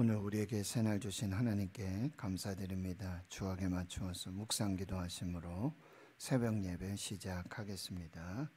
오늘 우리에게 새날 주신 하나님께 감사드립니다. 주학에 맞추어서 묵상 기도하심으로 새벽 예배 시작하겠습니다.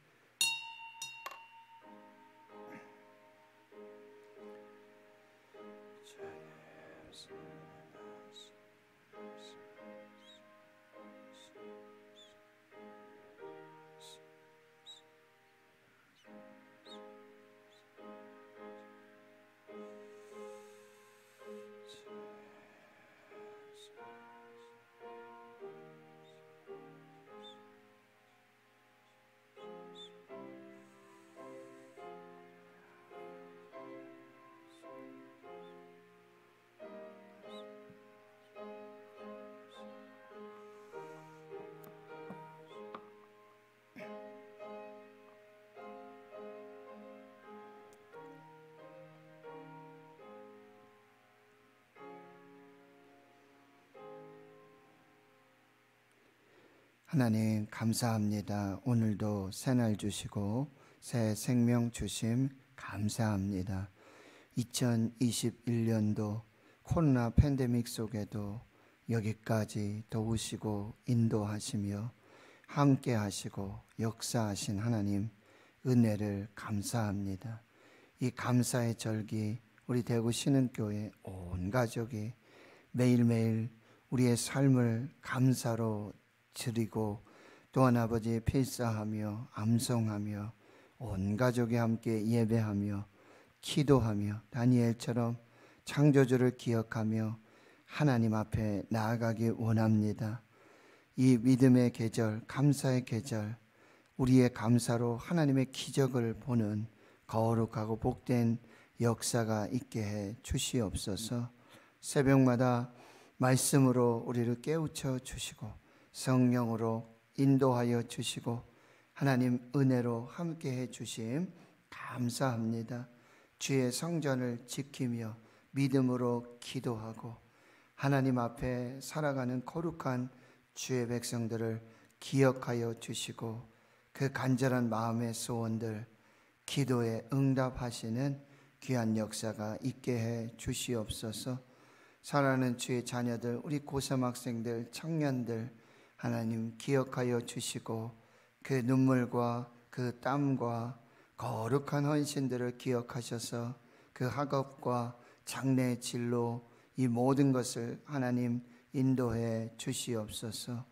하나님 감사합니다. 오늘도 새날 주시고 새 생명 주심 감사합니다. 2021년도 코로나 팬데믹 속에도 여기까지 도우시고 인도하시며 함께 하시고 역사하신 하나님 은혜를 감사합니다. 이 감사의 절기 우리 대구 신은교회 온 가족이 매일매일 우리의 삶을 감사로 드리고 또한 아버지 의 필사하며 암송하며 온 가족이 함께 예배하며 기도하며 다니엘처럼 창조주를 기억하며 하나님 앞에 나아가기 원합니다. 이 믿음의 계절, 감사의 계절, 우리의 감사로 하나님의 기적을 보는 거룩하고 복된 역사가 있게 해 주시옵소서. 새벽마다 말씀으로 우리를 깨우쳐 주시고 성령으로 인도하여 주시고 하나님 은혜로 함께 해 주심 감사합니다. 주의 성전을 지키며 믿음으로 기도하고 하나님 앞에 살아가는 거룩한 주의 백성들을 기억하여 주시고 그 간절한 마음의 소원들 기도에 응답하시는 귀한 역사가 있게 해 주시옵소서. 살아는 주의 자녀들, 우리 고삼 학생들, 청년들 하나님 기억하여 주시고 그 눈물과 그 땀과 거룩한 헌신들을 기억하셔서 그 학업과 장래 진로 이 모든 것을 하나님 인도해 주시옵소서.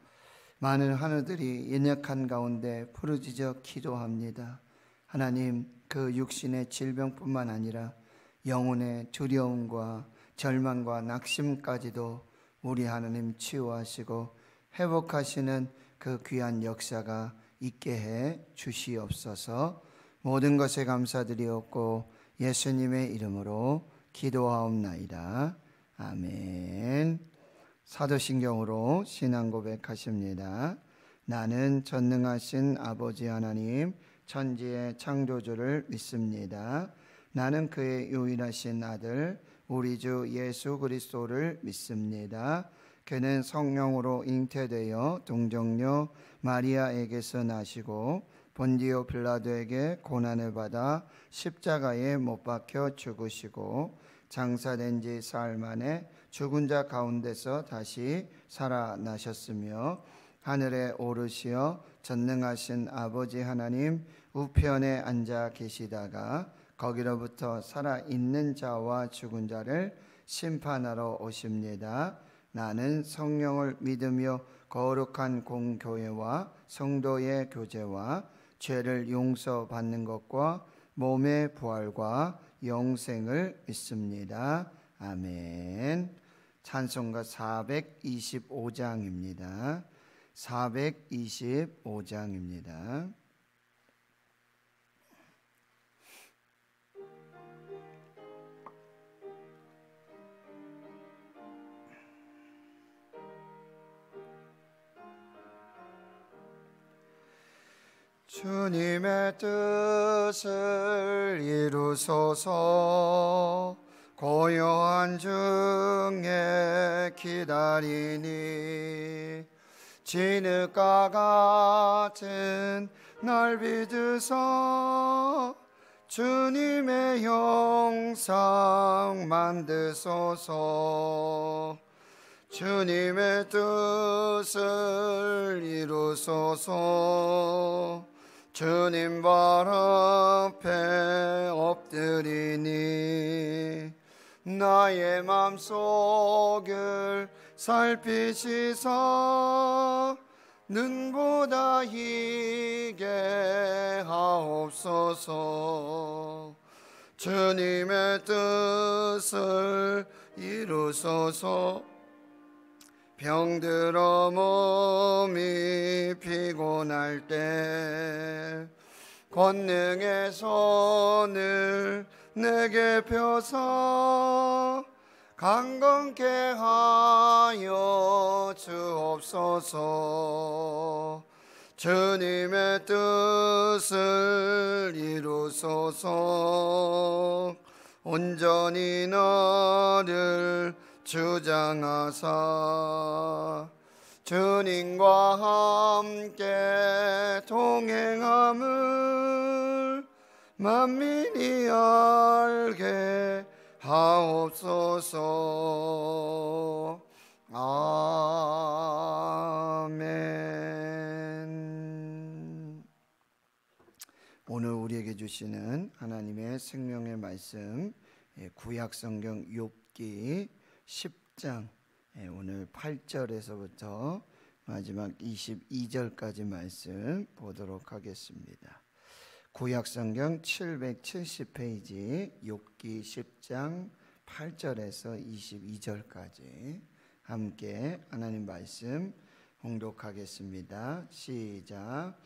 많은 하늘들이 연약한 가운데 부르짖어 기도합니다. 하나님 그 육신의 질병뿐만 아니라 영혼의 두려움과 절망과 낙심까지도 우리 하나님 치유하시고 회복하시는 그 귀한 역사가 있게 해 주시옵소서. 모든 것에 감사드리옵고 예수님의 이름으로 기도하옵나이다. 아멘. 사도신경으로 신앙 고백하십니다. 나는 전능하신 아버지 하나님 천지의 창조주를 믿습니다. 나는 그의 유일하신 아들 우리 주 예수 그리스도를 믿습니다. 그는 성령으로 잉태되어 동정녀 마리아에게서 나시고 본디오 빌라도에게 고난을 받아 십자가에 못 박혀 죽으시고 장사된 지 사흘 만에 죽은 자 가운데서 다시 살아나셨으며 하늘에 오르시어 전능하신 아버지 하나님 우편에 앉아 계시다가 거기로부터 살아있는 자와 죽은 자를 심판하러 오십니다. 나는 성령을 믿으며 거룩한 공교회와 성도의 교제와 죄를 용서받는 것과 몸의 부활과 영생을 믿습니다. 아멘. 찬송가 425장입니다. 425장입니다. 주님의 뜻을 이루소서 고요한 중에 기다리니 진흙과 같은 날 믿으서 주님의 형상 만드소서 주님의 뜻을 이루소서 주님 발 앞에 엎드리니 나의 맘속을 살피시사 눈보다 희게 하옵소서 주님의 뜻을 이루소서 병들어 몸이 피곤할 때 권능의 손을 내게 펴서 강건케 하여 주옵소서 주님의 뜻을 이루소서 온전히 너를 주장하사 주님과 함께 동행함을 만민이 알게 하옵소서 아멘 오늘 우리에게 주시는 하나님의 생명의 말씀 예, 구약 성경 욥기 10장 예, 오늘 8절에서부터 마지막 22절까지 말씀 보도록 하겠습니다. 구약성경 770페이지 욕기 10장 8절에서 22절까지 함께 하나님 말씀 공독하겠습니다. 시작.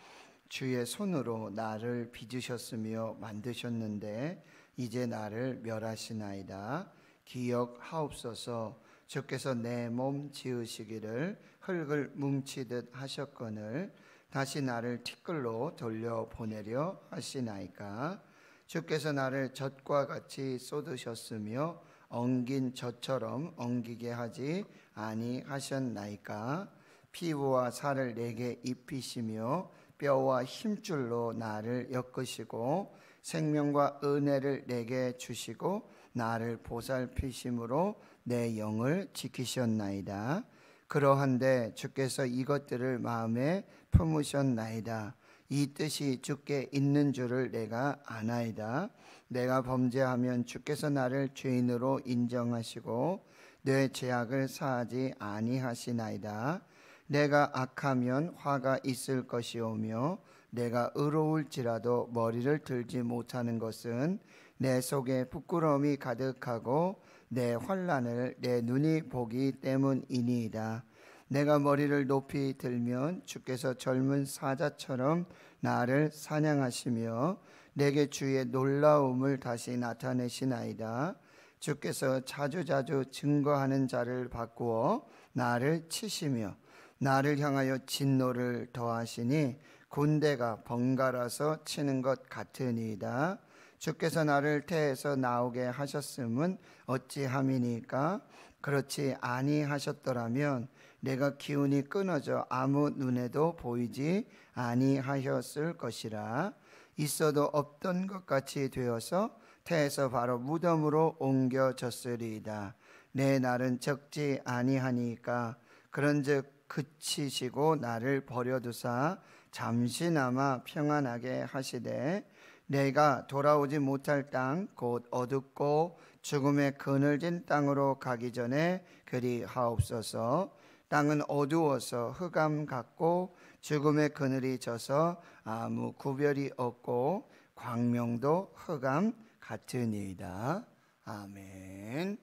주의 손으로 나를 빚으셨으며 만드셨는데 이제 나를 멸하시나이다. 기억하옵소서 주께서 내 몸 지으시기를 흙을 뭉치듯 하셨거늘 다시 나를 티끌로 돌려보내려 하시나이까 주께서 나를 젖과 같이 쏟으셨으며 엉긴 젖처럼 엉기게 하지 아니하셨나이까 피부와 살을 내게 입히시며 뼈와 힘줄로 나를 엮으시고 생명과 은혜를 내게 주시고 나를 보살피심으로 내 영을 지키셨나이다. 그러한데 주께서 이것들을 마음에 품으셨나이다. 이 뜻이 주께 있는 줄을 내가 아나이다. 내가 범죄하면 주께서 나를 죄인으로 인정하시고 내 죄악을 사하지 아니하시나이다. 내가 악하면 화가 있을 것이오며 내가 의로울지라도 머리를 들지 못하는 것은 내 속에 부끄러움이 가득하고 내 환란을 내 눈이 보기 때문이니이다. 내가 머리를 높이 들면 주께서 젊은 사자처럼 나를 사냥하시며 내게 주의 놀라움을 다시 나타내시나이다. 주께서 자주자주 증거하는 자를 바꾸어 나를 치시며 나를 향하여 진노를 더하시니 군대가 번갈아서 치는 것 같으니이다. 주께서 나를 태에서 나오게 하셨음은 어찌함이니까 그렇지 아니하셨더라면 내가 기운이 끊어져 아무 눈에도 보이지 아니하였을 것이라 있어도 없던 것 같이 되어서 태에서 바로 무덤으로 옮겨졌으리이다 내 날은 적지 아니하니까 그런즉 그치시고 나를 버려두사 잠시나마 평안하게 하시되 내가 돌아오지 못할 땅 곧 어둡고 죽음의 그늘진 땅으로 가기 전에 그리 하옵소서. 땅은 어두워서 흑암 같고 죽음의 그늘이 져서 아무 구별이 없고 광명도 흑암 같으니이다. 아멘.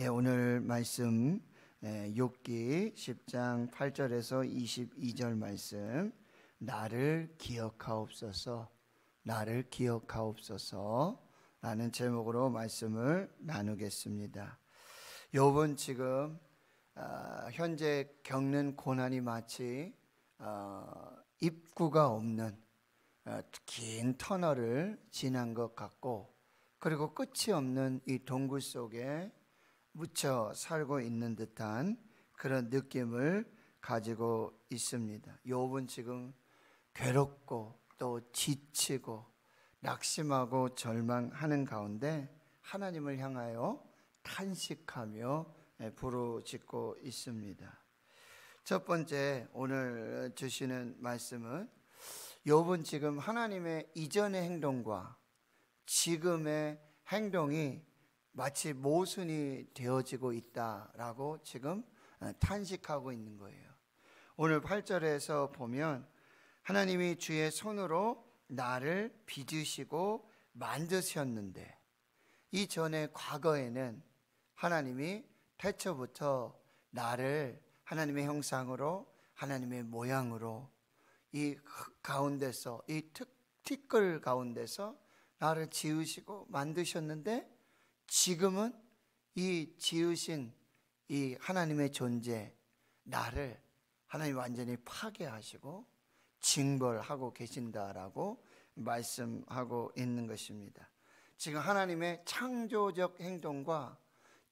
예, 오늘 말씀 예, 욥기 예, 10장 8절에서 22절 말씀 나를 기억하옵소서 나를 기억하옵소서 라는 제목으로 말씀을 나누겠습니다. 요번 지금 아, 현재 겪는 고난이 마치 어, 입구가 없는 어, 긴 터널을 지난 것 같고 그리고 끝이 없는 이 동굴 속에 묻혀 살고 있는 듯한 그런 느낌을 가지고 있습니다. 요번 지금 괴롭고 또 지치고 낙심하고 절망하는 가운데 하나님을 향하여 탄식하며 예, 부르짖고 있습니다. 첫 번째 오늘 주시는 말씀은 욥은 지금 하나님의 이전의 행동과 지금의 행동이 마치 모순이 되어지고 있다라고 지금 예, 탄식하고 있는 거예요. 오늘 8절에서 보면 하나님이 주의 손으로 나를 빚으시고 만드셨는데 이 전에 과거에는 하나님이 태초부터 나를 하나님의 형상으로 하나님의 모양으로 이 가운데서 이 특, 티끌 가운데서 나를 지으시고 만드셨는데 지금은 이 지으신 이 하나님의 존재 나를 하나님 완전히 파괴하시고 징벌하고 계신다라고 말씀하고 있는 것입니다. 지금 하나님의 창조적 행동과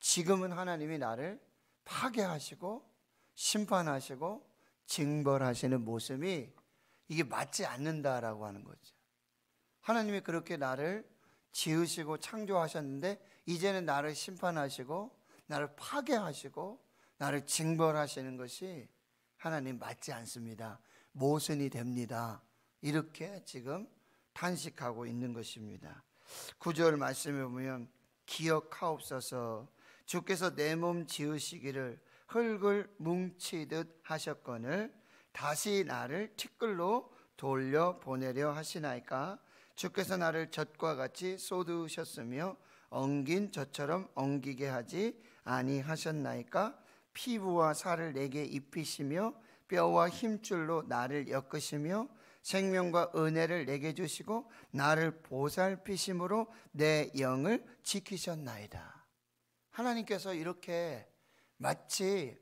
지금은 하나님이 나를 파괴하시고 심판하시고 징벌하시는 모습이 이게 맞지 않는다라고 하는 거죠. 하나님이 그렇게 나를 지으시고 창조하셨는데 이제는 나를 심판하시고 나를 파괴하시고 나를 징벌하시는 것이 하나님 맞지 않습니다. 모순이 됩니다. 이렇게 지금 탄식하고 있는 것입니다. 구절 말씀에 보면 기억하옵소서 주께서 내 몸 지으시기를 흙을 뭉치듯 하셨거늘 다시 나를 티끌로 돌려 보내려 하시나이까 주께서 나를 젖과 같이 쏟으셨으며 엉긴 젖처럼 엉기게 하지 아니하셨나이까 피부와 살을 내게 입히시며 뼈와 힘줄로 나를 엮으시며 생명과 은혜를 내게 주시고 나를 보살피심으로 내 영을 지키셨나이다. 하나님께서 이렇게 마치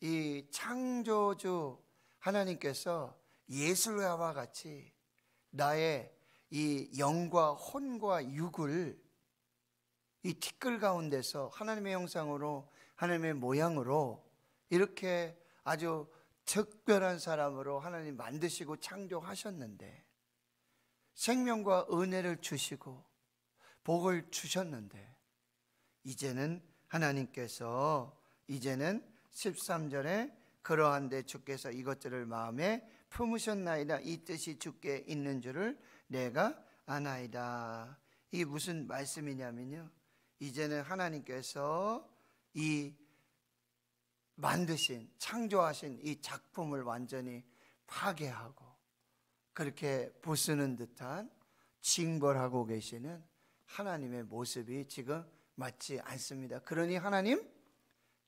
이 창조주 하나님께서 예술가와 같이 나의 이 영과 혼과 육을 이 티끌 가운데서 하나님의 형상으로 하나님의 모양으로 이렇게 아주 특별한 사람으로 하나님 만드시고 창조하셨는데 생명과 은혜를 주시고 복을 주셨는데 이제는 하나님께서 이제는 13절에 그러한데 주께서 이것들을 마음에 품으셨나이다 이 뜻이 주께 있는 줄을 내가 아나이다. 이게 무슨 말씀이냐면요. 이제는 하나님께서 이 만드신, 창조하신 이 작품을 완전히 파괴하고 그렇게 부수는 듯한 징벌하고 계시는 하나님의 모습이 지금 맞지 않습니다. 그러니 하나님,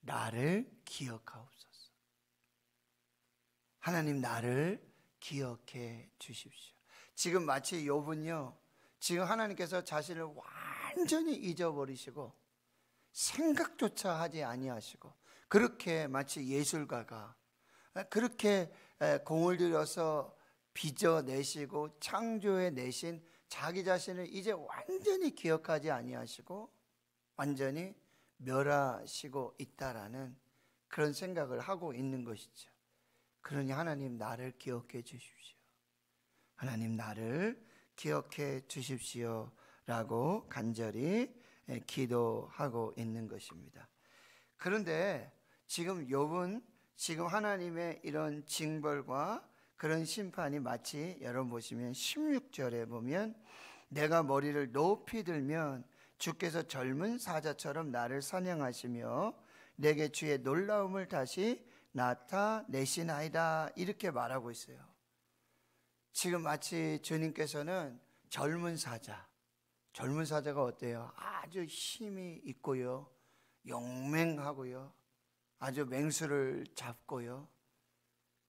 나를 기억하옵소서. 하나님, 나를 기억해 주십시오. 지금 마치 요분요, 지금 하나님께서 자신을 완전히 잊어버리시고 생각조차 하지 아니하시고 그렇게 마치 예술가가 그렇게 공을 들여서 빚어내시고 창조해 내신 자기 자신을 이제 완전히 기억하지 아니하시고 완전히 멸하시고 있다라는 그런 생각을 하고 있는 것이죠. 그러니 하나님 나를 기억해 주십시오. 하나님 나를 기억해 주십시오. 라고 간절히 기도하고 있는 것입니다. 그런데 지금 욥은 지금 하나님의 이런 징벌과 그런 심판이 마치 여러분 보시면 16절에 보면 내가 머리를 높이 들면 주께서 젊은 사자처럼 나를 사냥하시며 내게 주의 놀라움을 다시 나타내시나이다 이렇게 말하고 있어요. 지금 마치 주님께서는 젊은 사자, 젊은 사자가 어때요? 아주 힘이 있고요, 용맹하고요, 아주 맹수를 잡고요.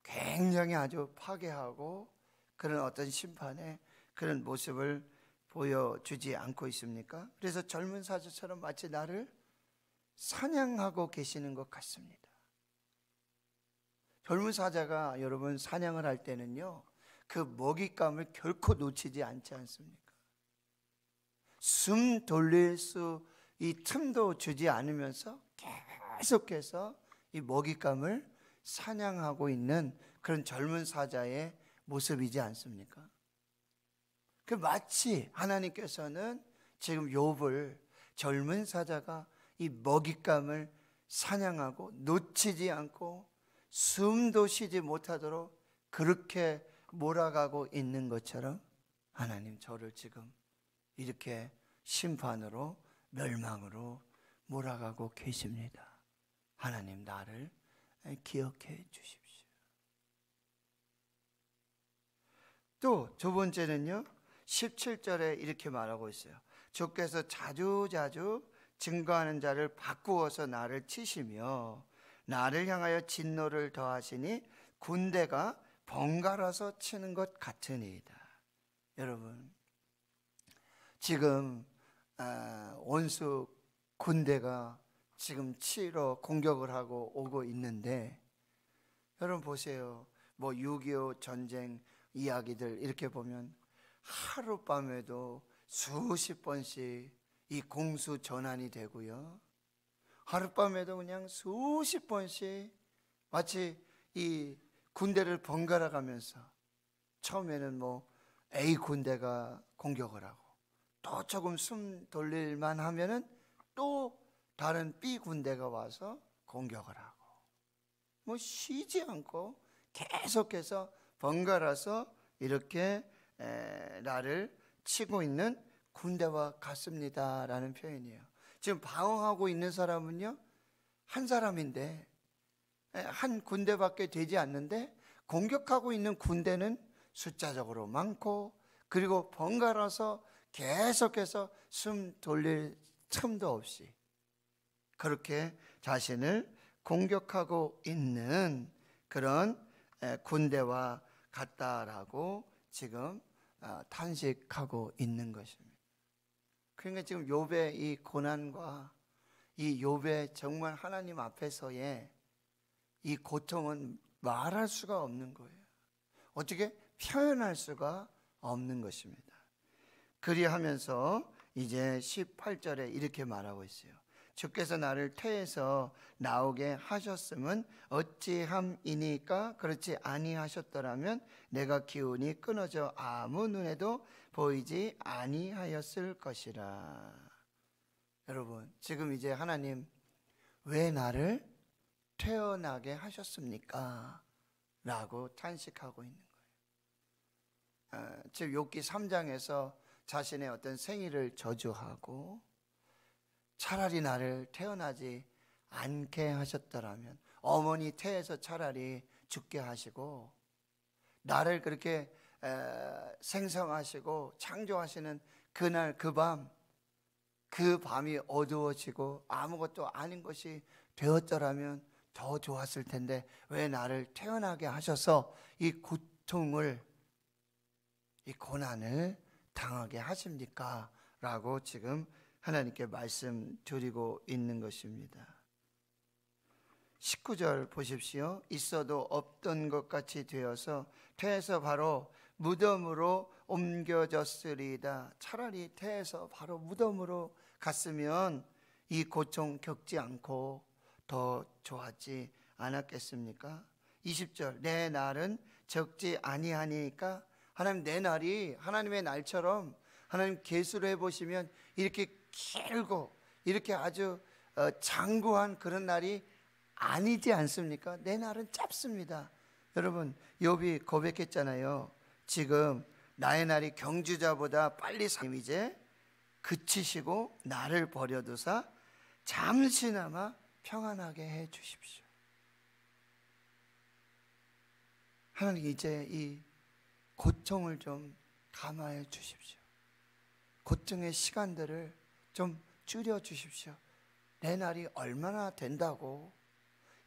굉장히 아주 파괴하고 그런 어떤 심판의 그런 모습을 보여주지 않고 있습니까? 그래서 젊은 사자처럼 마치 나를 사냥하고 계시는 것 같습니다. 젊은 사자가 여러분 사냥을 할 때는요, 그 먹잇감을 결코 놓치지 않지 않습니까? 숨 돌릴 수 이 틈도 주지 않으면서 계속 계속해서 이 먹잇감을 사냥하고 있는 그런 젊은 사자의 모습이지 않습니까? 그 마치 하나님께서는 지금 욥을 젊은 사자가 이 먹잇감을 사냥하고 놓치지 않고 숨도 쉬지 못하도록 그렇게 몰아가고 있는 것처럼 하나님 저를 지금 이렇게 심판으로 멸망으로 몰아가고 계십니다. 하나님 나를 기억해 주십시오. 또두 번째는요. 17절에 이렇게 말하고 있어요. 주께서 자주 자주 증거하는 자를 바꾸어서 나를 치시며 나를 향하여 진노를 더하시니 군대가 번갈아서 치는 것 같으니이다. 여러분 지금 아, 온수 군대가 지금 치러 공격을 하고 오고 있는데 여러분 보세요. 뭐6.25 전쟁 이야기들 이렇게 보면 하룻밤에도 수십 번씩 이 공수 전환이 되고요. 하룻밤에도 그냥 수십 번씩 마치 이 군대를 번갈아 가면서 처음에는 뭐 A 군대가 공격을 하고 또 조금 숨 돌릴만 하면은 또 다른 B 군대가 와서 공격을 하고 뭐 쉬지 않고 계속해서 번갈아서 이렇게 에, 나를 치고 있는 군대와 같습니다라는 표현이에요. 지금 방어하고 있는 사람은요 한 사람인데 한 군대밖에 되지 않는데 공격하고 있는 군대는 숫자적으로 많고 그리고 번갈아서 계속해서 숨 돌릴 틈도 없이 그렇게 자신을 공격하고 있는 그런 군대와 같다라고 지금 아, 탄식하고 있는 것입니다. 그러니까 지금 욥의 이 고난과 이 욥의 정말 하나님 앞에서의 이 고통은 말할 수가 없는 거예요. 어떻게 표현할 수가 없는 것입니다. 그리하면서 이제 18절에 이렇게 말하고 있어요. 주께서 나를 태에서 나오게 하셨음은 어찌함이니까 그렇지 아니하셨더라면 내가 기운이 끊어져 아무 눈에도 보이지 아니하였을 것이라. 여러분, 지금 이제 하나님 왜 나를 태어나게 하셨습니까? 라고 탄식하고 있는 거예요. 아, 즉, 욕기 3장에서 자신의 어떤 생일을 저주하고 차라리 나를 태어나지 않게 하셨더라면 어머니 태에서 차라리 죽게 하시고 나를 그렇게 생성하시고 창조하시는 그날 그밤그 그 밤이 어두워지고 아무것도 아닌 것이 되었더라면 더 좋았을 텐데 왜 나를 태어나게 하셔서 이 고통을 이 고난을 당하게 하십니까? 라고 지금 하나님께 말씀드리고 있는 것입니다. 19절 보십시오. 있어도 없던 것 같이 되어서 퇴에서 바로 무덤으로 옮겨졌으리다. 차라리 퇴에서 바로 무덤으로 갔으면 이 고통 겪지 않고 더 좋았지 않았겠습니까? 20절 내 날은 적지 아니하니까 하나님 내 날이 하나님의 날처럼 하나님 계수를 해보시면 이렇게 길고 이렇게 아주 어, 장구한 그런 날이 아니지 않습니까? 내 날은 짧습니다. 여러분 욥이 고백했잖아요. 지금 나의 날이 경주자보다 빨리 상 이제 그치시고 나를 버려두사 잠시나마 평안하게 해 주십시오. 하나님 이제 이 고통을 좀 감화해 주십시오. 고통의 시간들을 좀 줄여 주십시오. 내 날이 얼마나 된다고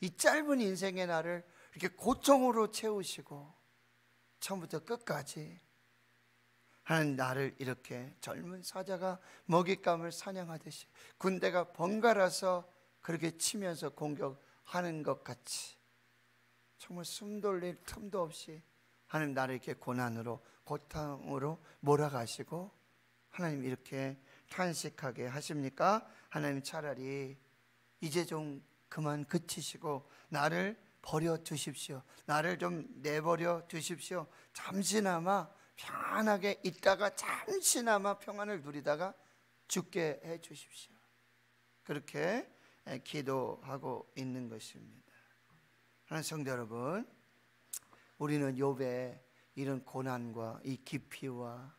이 짧은 인생의 날을 이렇게 고통으로 채우시고 처음부터 끝까지 하나님 나를 이렇게 젊은 사자가 먹잇감을 사냥하듯이 군대가 번갈아서 그렇게 치면서 공격하는 것 같이 정말 숨 돌릴 틈도 없이 하나님 나를 이렇게 고난으로 고통으로 몰아가시고 하나님 이렇게 탄식하게 하십니까? 하나님 차라리 이제 좀 그만 그치시고 나를 버려 두십시오. 나를 좀 내버려 두십시오. 잠시나마 편안하게 있다가 잠시나마 평안을 누리다가 죽게 해 주십시오. 그렇게 기도하고 있는 것입니다. 하나님 성도 여러분, 우리는 욥의 이런 고난과 이 깊이와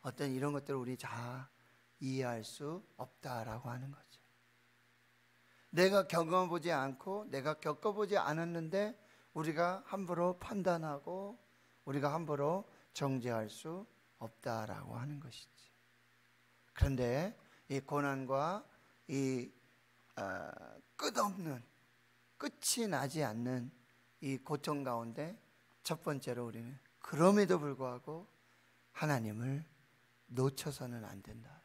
어떤 이런 것들을 우리 다 이해할 수 없다라고 하는 거죠. 내가 경험보지 않고 내가 겪어보지 않았는데 우리가 함부로 판단하고 우리가 함부로 정죄할 수 없다라고 하는 것이지. 그런데 이 고난과 이 어, 끝없는 끝이 나지 않는 이 고통 가운데 첫 번째로 우리는 그럼에도 불구하고 하나님을 놓쳐서는 안 된다.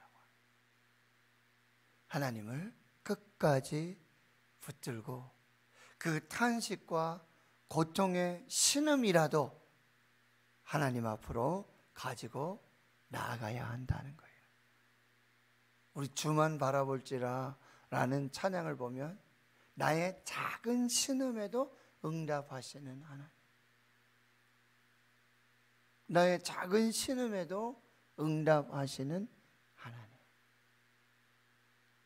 하나님을 끝까지 붙들고 그 탄식과 고통의 신음이라도 하나님 앞으로 가지고 나아가야 한다는 거예요. 우리 주만 바라볼지라 라는 찬양을 보면 나의 작은 신음에도 응답하시는 하나님. 나의 작은 신음에도 응답하시는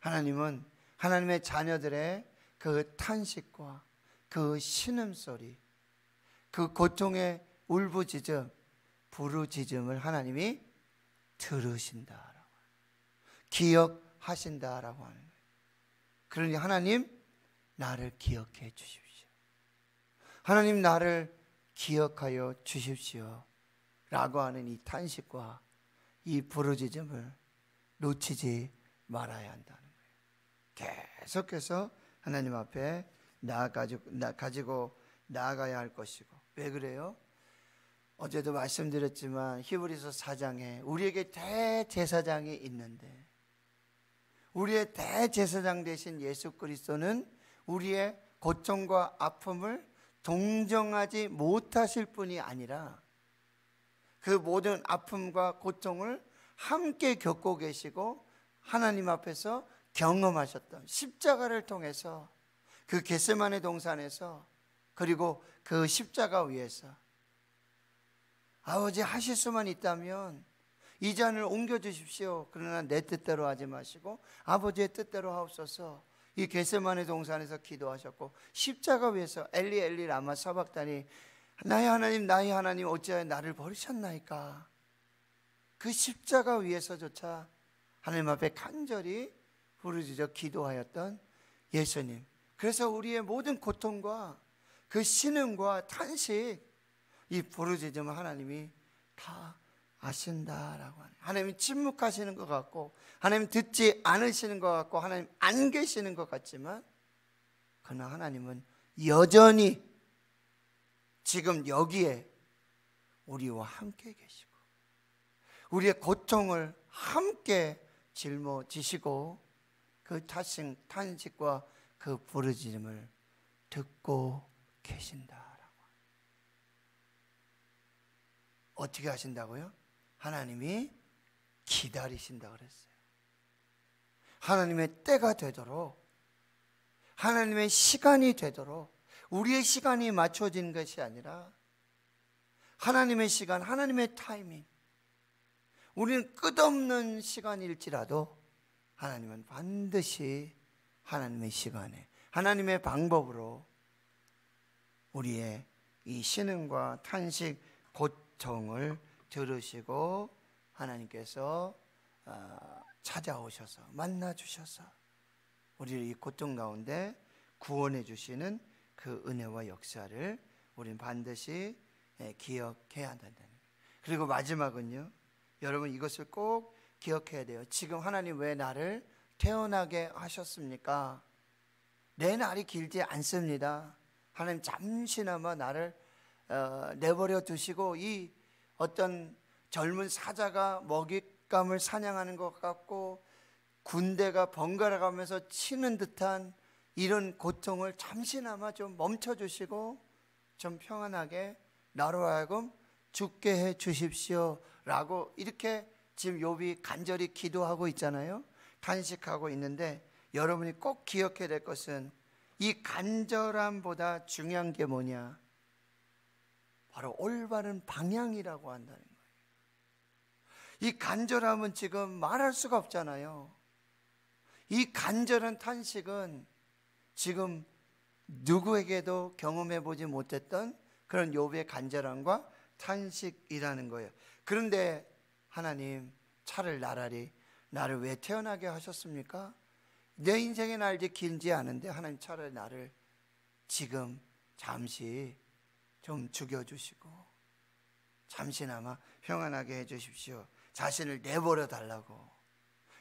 하나님은 하나님의 자녀들의 그 탄식과 그 신음소리, 그 고통의 울부짖음, 부르짖음을 하나님이 들으신다라고 기억하신다라고 하는 거예요. 그러니 하나님 나를 기억해 주십시오. 하나님 나를 기억하여 주십시오. 라고 하는 이 탄식과 이 부르짖음을 놓치지 말아야 한다는 계속해서 하나님 앞에 나아가지고, 나, 가지고 나아가야 할 것이고 왜 그래요? 어제도 말씀드렸지만 히브리서 4장에 우리에게 대제사장이 있는데 우리의 대제사장 되신 예수 그리스도는 우리의 고통과 아픔을 동정하지 못하실 분이 아니라 그 모든 아픔과 고통을 함께 겪고 계시고 하나님 앞에서 경험하셨던 십자가를 통해서 그 겟세만의 동산에서 그리고 그 십자가 위에서 아버지 하실 수만 있다면 이 잔을 옮겨 주십시오. 그러나 내 뜻대로 하지 마시고 아버지의 뜻대로 하옵소서. 이 겟세만의 동산에서 기도하셨고 십자가 위에서 엘리 엘리 라마 사박다니 나의 하나님 나의 하나님 어찌하여 나를 버리셨나이까. 그 십자가 위에서조차 하나님 앞에 간절히 부르짖어 기도하였던 예수님. 그래서 우리의 모든 고통과 그 신음과 탄식 이 부르짖음을 하나님이 다 아신다라고 하는 하나님 침묵하시는 것 같고 하나님 듣지 않으시는 것 같고 하나님 안 계시는 것 같지만 그러나 하나님은 여전히 지금 여기에 우리와 함께 계시고 우리의 고통을 함께 짊어지시고 그 탄식, 탄식과 그 부르짖음을 듣고 계신다라고. 어떻게 하신다고요? 하나님이 기다리신다 그랬어요. 하나님의 때가 되도록 하나님의 시간이 되도록 우리의 시간이 맞춰진 것이 아니라 하나님의 시간, 하나님의 타이밍. 우리는 끝없는 시간일지라도 하나님은 반드시 하나님의 시간에 하나님의 방법으로 우리의 이 신음과 탄식 고통을 들으시고 하나님께서 아, 찾아오셔서 만나 주셔서 우리를 이 고통 가운데 구원해 주시는 그 은혜와 역사를 우리는 반드시 예, 기억해야 한다는. 그리고 마지막은요. 여러분 이것을 꼭 기억해야 돼요. 지금 하나님 왜 나를 태어나게 하셨습니까? 내 날이 길지 않습니다. 하나님 잠시나마 나를 어, 내버려 두시고 이 어떤 젊은 사자가 먹잇감을 사냥하는 것 같고 군대가 번갈아 가면서 치는 듯한 이런 고통을 잠시나마 좀 멈춰 주시고 좀 평안하게 나로 하여금 죽게 해 주십시오라고 이렇게 지금 요비 간절히 기도하고 있잖아요. 간식하고 있는데 여러분이 꼭 기억해야 될 것은 이 간절함보다 중요한 게 뭐냐? 바로 올바른 방향이라고 한다는 거예요. 이 간절함은 지금 말할 수가 없잖아요. 이 간절한 탄식은 지금 누구에게도 경험해 보지 못했던 그런 요배 간절함과 탄식이라는 거예요. 그런데 하나님 차를 나라리 나를 왜 태어나게 하셨습니까? 내 인생의 날이 길지 않은데 하나님 차라 나를 지금 잠시 좀 죽여주시고 잠시나마 평안하게 해주십시오. 자신을 내버려 달라고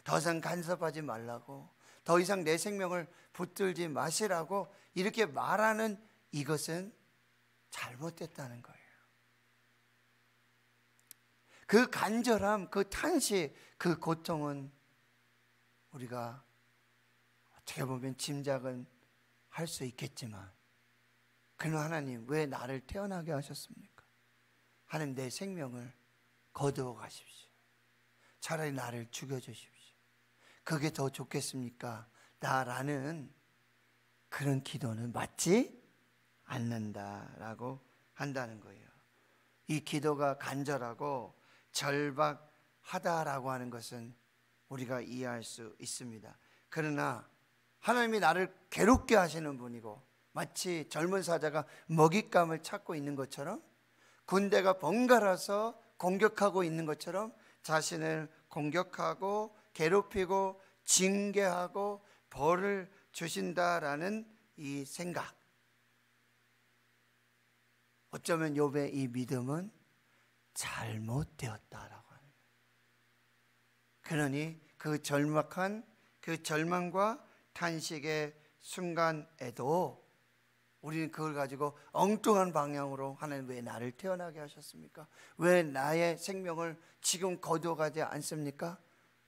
더 이상 간섭하지 말라고 더 이상 내 생명을 붙들지 마시라고 이렇게 말하는 이것은 잘못됐다는 거예요. 그 간절함, 그 탄식, 그 고통은 우리가 어떻게 보면 짐작은 할 수 있겠지만, 그는 하나님 왜 나를 태어나게 하셨습니까? 하나님 내 생명을 거두어 가십시오. 차라리 나를 죽여주십시오. 그게 더 좋겠습니까? 나라는 그런 기도는 맞지 않는다라고 한다는 거예요. 이 기도가 간절하고 절박하다라고 하는 것은 우리가 이해할 수 있습니다. 그러나 하나님이 나를 괴롭게 하시는 분이고 마치 젊은 사자가 먹잇감을 찾고 있는 것처럼 군대가 번갈아서 공격하고 있는 것처럼 자신을 공격하고 괴롭히고 징계하고 벌을 주신다라는 이 생각. 어쩌면 욥의 이 믿음은 잘못되었다라고 하는 거예요. 그러니 그 절막한 그 절망과 탄식의 순간에도 우리는 그걸 가지고 엉뚱한 방향으로 하나님 왜 나를 태어나게 하셨습니까? 왜 나의 생명을 지금 거두어가지 않습니까?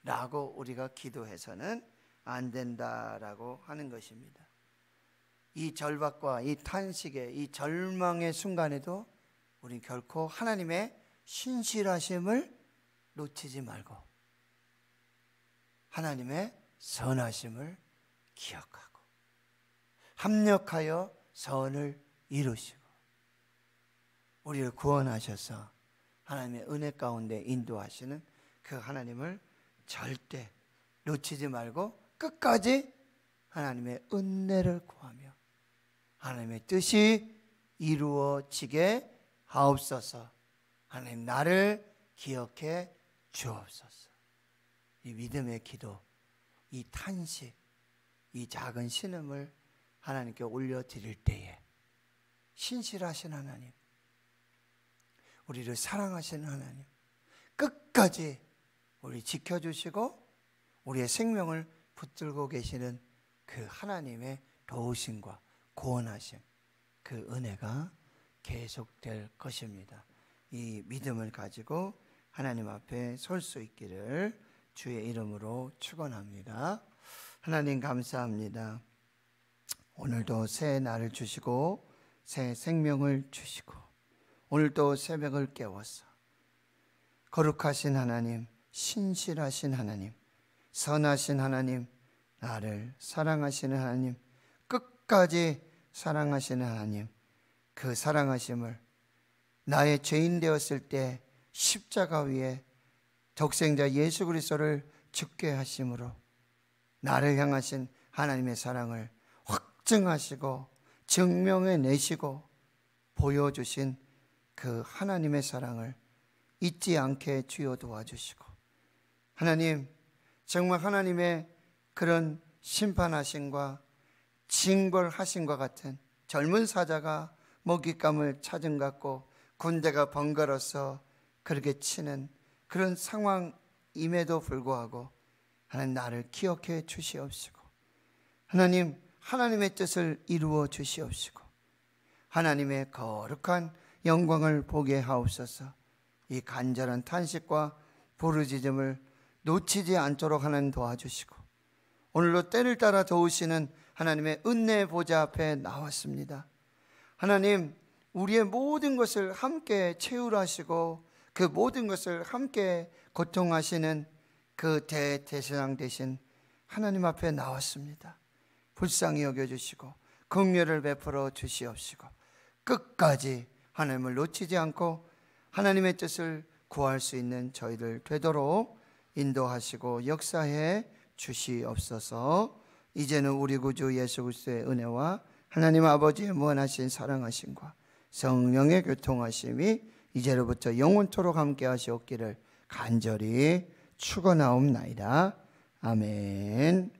라고 우리가 기도해서는 안 된다라고 하는 것입니다. 이 절박과 이 탄식의 이 절망의 순간에도 우린 결코 하나님의 신실하심을 놓치지 말고 하나님의 선하심을 기억하고 합력하여 선을 이루시고 우리를 구원하셔서 하나님의 은혜 가운데 인도하시는 그 하나님을 절대 놓치지 말고 끝까지 하나님의 은혜를 구하며 하나님의 뜻이 이루어지게 하옵소서. 하나님 나를 기억해 주옵소서. 이 믿음의 기도, 이 탄식, 이 작은 신음을 하나님께 올려드릴 때에 신실하신 하나님, 우리를 사랑하시는 하나님, 끝까지 우리 지켜주시고 우리의 생명을 붙들고 계시는 그 하나님의 도우심과 구원하심, 그 은혜가 계속될 것입니다. 이 믿음을 가지고 하나님 앞에 설 수 있기를 주의 이름으로 축원합니다. 하나님 감사합니다. 오늘도 새 날을 주시고 새 생명을 주시고 오늘도 새벽을 깨워서 거룩하신 하나님, 신실하신 하나님, 선하신 하나님, 나를 사랑하시는 하나님, 끝까지 사랑하시는 하나님, 그 사랑하심을 나의 죄인 되었을 때 십자가 위에 독생자 예수 그리스도를 죽게 하심으로 나를 향하신 하나님의 사랑을 확증하시고 증명해 내시고 보여주신 그 하나님의 사랑을 잊지 않게 주여 도와주시고 하나님 정말 하나님의 그런 심판하신과 징벌하신과 같은 젊은 사자가 먹잇감을 찾은 같고 군대가 번갈아서 그렇게 치는 그런 상황임에도 불구하고 하나님 나를 기억해 주시옵시고 하나님 하나님의 뜻을 이루어 주시옵시고 하나님의 거룩한 영광을 보게 하옵소서 이 간절한 탄식과 부르짖음을 놓치지 않도록 하나님 도와주시고 오늘로 때를 따라 도우시는 하나님의 은혜의 보좌 앞에 나왔습니다. 하나님 우리의 모든 것을 함께 채우라시고 그 모든 것을 함께 고통하시는 그 대대세상 대신 하나님 앞에 나왔습니다. 불쌍히 여겨주시고 긍휼을 베풀어 주시옵시고 끝까지 하나님을 놓치지 않고 하나님의 뜻을 구할 수 있는 저희들 되도록 인도하시고 역사해 주시옵소서. 이제는 우리 구주 예수 그리스도의 은혜와 하나님 아버지의 무한하신 사랑하심과 성령의 교통하심이 이제로부터 영원토록 함께 하시옵기를 간절히 축원하옵나이다. 아멘.